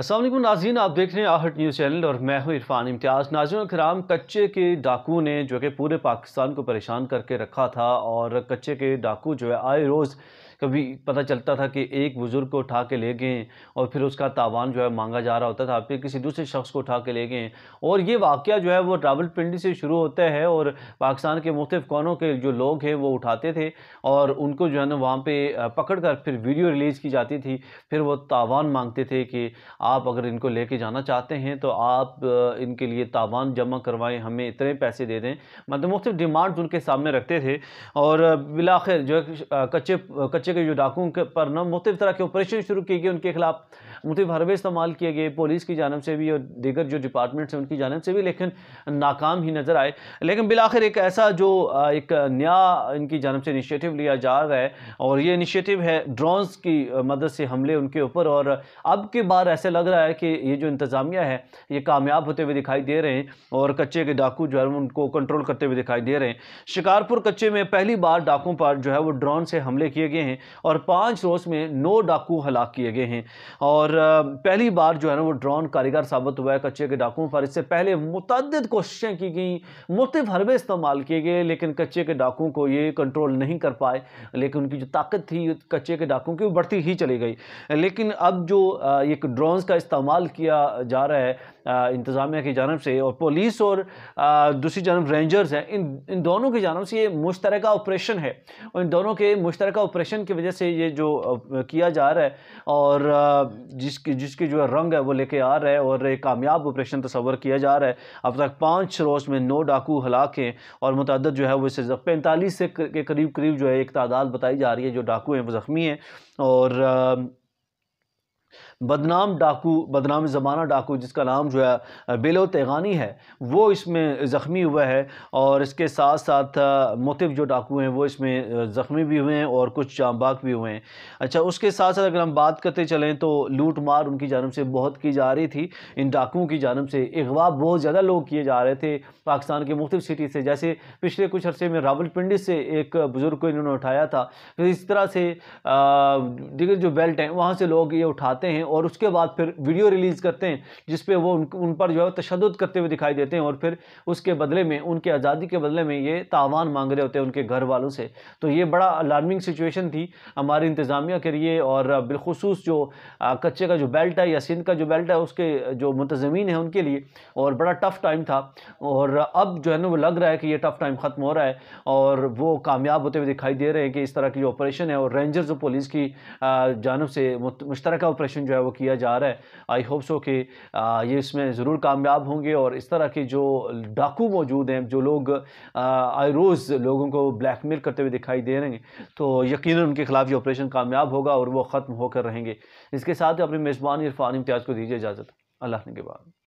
असलम नाजीन आप देख रहे हैं आहट न्यूज़ चैनल और मैं हूं इरफान इम्तियाज़ नाजन कराम कच्चे के डाकू ने जो कि पूरे पाकिस्तान को परेशान करके रखा था और कच्चे के डाकू जो है आए रोज़ कभी पता चलता था कि एक बुज़ुर्ग को उठा के ले गए और फिर उसका तावान जो है मांगा जा रहा होता था फिर किसी दूसरे शख्स को उठा के ले गए और ये वाक़ जो है वो पिंडी से शुरू होता है और पाकिस्तान के मुख्तफ कौनों के जो लोग हैं वो उठाते थे और उनको जो है ना वहाँ पर पकड़ कर फिर वीडियो रिलीज़ की जाती थी फिर वो तावान मांगते थे कि आप अगर इनको कर जाना चाहते हैं तो आप इनके लिए तावान जमा करवाएँ हमें इतने पैसे दे दें मतलब मुख्तु डिमांड्स उनके सामने रखते थे और बिलाखिर जो है कच्चे कच्चे बच्चे के जो डाकुओं पर ना मुख्तु तरह के ऑपरेशन शुरू किए गए उनके खिलाफ मुख्तु हरबे इस्तेमाल किए गए पुलिस की जानब से भी और दीगर जो डिपार्टमेंट्स हैं उनकी जानब से भी लेकिन नाकाम ही नज़र आए लेकिन बिलाखिर एक ऐसा जो एक नया इनकी जानब से इनिशियटिव लिया जा रहा है और ये इनिशियटिव है ड्रोन्स की मदद से हमले उनके ऊपर और अब के बार ऐसे लग रहा है कि ये जो इंतज़ामिया है ये कामयाब होते हुए दिखाई दे रहे हैं और कच्चे के डाकू जो है उनको कंट्रोल करते हुए दिखाई दे रहे हैं शिकारपुर कच्चे में पहली बार डाकों पर जो है वो ड्रोन से हमले किए गए हैं हैं और पाँच रोज़ में नौ डाकू हलाक किए गए हैं और पहली बार जो है ना वो ड्रोन कारीगर साबित हुआ है कच्चे के डाकुओं पर इससे पहले मुतद कोशिशें की गई मुख्तफ हरबे इस्तेमाल किए गए लेकिन कच्चे के डाकुओं को ये कंट्रोल नहीं कर पाए लेकिन उनकी जो ताकत थी कच्चे के डाकुओं की वो बढ़ती ही चली गई लेकिन अब जो एक ड्रोन का इस्तेमाल किया जा रहा है इंतज़ामिया की जानब से और पुलिस और दूसरी जानब रेंजर्स हैं इन इन दोनों की जानब से ये मुश्तरक ऑपरेशन है और इन दोनों के मुश्तरक ऑपरेशन की वजह से ये जो किया जा रहा है और जिसके जिसके जो है रंग है वो लेके आ रहा है और एक कामयाब ऑपरेशन तस्वर किया जा रहा है अब तक पाँच रोज में नौ डाकू हलाक हैं और मतदद जो है वो इसे पैंतालीस से के करीब करीब जो है एक तादाद बताई जा रही है जो डाकू हैं वो ज़ख्मी हैं और बदनाम डाकू बदनाम ज़माना डाकू जिसका नाम जो है बेलो तैगानी है वो इसमें ज़ख्मी हुआ है और इसके साथ साथ मुतब जो डाकू हैं वो इसमें ज़ख्मी भी हुए हैं और कुछ जामबाग भी हुए हैं अच्छा उसके साथ साथ अगर हम बात करते चलें तो लूट मार उनकी जानब से बहुत की जा रही थी इन डाकुओं की जानब से अगवा बहुत ज़्यादा लोग किए जा रहे थे पाकिस्तान के मुख्तु सिटी से जैसे पिछले कुछ अरसे में रावलपिंडी से एक बुज़ुर्ग को इन्होंने उठाया था फिर तो इस तरह से दीगर जो बेल्ट हैं वहाँ से लोग ये उठाते हैं और उसके बाद फिर वीडियो रिलीज़ करते हैं जिस पे वो उन, उन पर जो है तशद करते हुए दिखाई देते हैं और फिर उसके बदले में उनके आज़ादी के बदले में ये तावान मांग रहे होते हैं उनके घर वालों से तो ये बड़ा अलार्मिंग सिचुएशन थी हमारी इंतज़ामिया के लिए और बिलखसूस जो कच्चे का जो बेल्ट है या सिंध का जो बेल्ट है उसके जो मुंतजमीन है उनके लिए और बड़ा टफ़ टाइम था और अब जो है ना वो लग रहा है कि यह टफ़ टाइम ख़त्म हो रहा है और वो कामयाब होते हुए दिखाई दे रहे हैं कि इस तरह की जो ऑपरेशन है और रेंजर्स और पुलिस की जानब से मुश्तरक ऑपरेशन जो है वो किया जा रहा है आई होप सो कि ये इसमें ज़रूर कामयाब होंगे और इस तरह के जो डाकू मौजूद हैं जो लोग आई रोज़ लोगों को ब्लैकमेल करते हुए दिखाई दे रहे हैं तो यकीन उनके खिलाफ ये ऑपरेशन कामयाब होगा और वो ख़त्म होकर रहेंगे इसके साथ ही अपने मेज़बान इरफान इम्तियाज़ को दीजिए इजाज़त अल्लाह के बाद